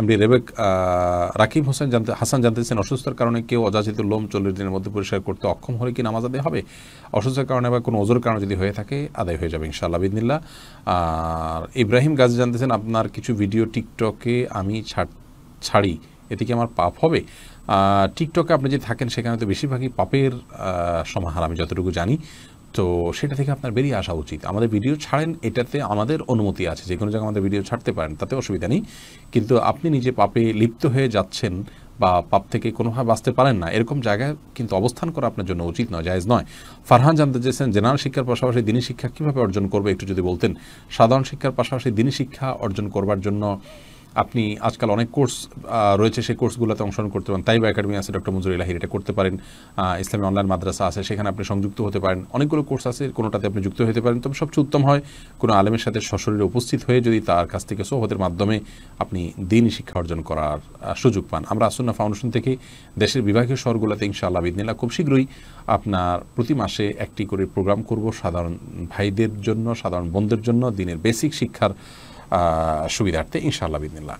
MD রেবেক Rakib Hossain জানতে হাসান জানতে চেয়েছেন অসুস্থতার কারণে কেউ অযাচিত লোম চল্লিশ দিনের মধ্যে পরিষ্কার করতে অক্ষম হলে কি নামাজ আদায় হবে অসুস্থতার কারণে বা কোনো ওজোর কারণে যদি হয়ে থাকে আদায় হয়ে যাবে ইনশাআল্লাহ বিদিনিল্লা আর ইব্রাহিম গাজী জানতেছেন আপনার কিছু ভিডিও টিকটকে আমি ছাড়ি এতে কি আমার পাপ হবে টিকটকে আপনি যে থাকেন সেখানে তো বেশিরভাগই পাপের সমাহার আমি যতটুকু জানি তো সেটা থেকে আপনার বেরিয়ে আসা উচিত আমাদের ভিডিও ছাড়েন এটাতে আমাদের অনুমতি আছে যে কোনো জায়গায় আমাদের ভিডিও ছাড়তে পারেন তাতে অসুবিধা নেই কিন্তু আপনি নিজে পাপে লিপ্ত হয়ে যাচ্ছেন বা পাপ থেকে কোনোভাবে বাঁচতে পারেন না এরকম জায়গায় কিন্তু অবস্থান করা আপনার জন্য উচিত নয় জায়জ নয় ফারহান জানতে চেয়েছেন জেনারেল শিক্ষার পাশাপাশি দিনী শিক্ষা কীভাবে অর্জন করবে একটু যদি বলতেন সাধারণ শিক্ষার পাশাপাশি দিনী শিক্ষা অর্জন করবার জন্য আপনি আজকাল অনেক কোর্স রয়েছে সেই কোর্সগুলোতে অংশগ্রহণ করতে পারেন তাইবা একাডেমি আছে ডক্টর মুজুর ইলাহির এটা করতে পারেন ইসলামী অনলাইন মাদ্রাসা আছে সেখানে আপনি সংযুক্ত হতে পারেন অনেকগুলো কোর্স আছে কোনোটাতে আপনি যুক্ত হতে পারেন তবে সবচেয়ে উত্তম হয় কোনো আলেমের সাথে সশরীরে উপস্থিত হয়ে যদি তার কাছ থেকে সোহতের মাধ্যমে আপনি দিন শিক্ষা অর্জন করার সুযোগ পান আমরা আসন্না ফাউন্ডেশন থেকে দেশের বিভাগীয় শহরগুলোতে ইনশাআল্লাহ বিদিনিল্লা খুব শীঘ্রই আপনার প্রতি মাসে একটি করে প্রোগ্রাম করব সাধারণ ভাইদের জন্য সাধারণ বোনদের জন্য দিনের বেসিক শিক্ষার a inshallah, bidnilag.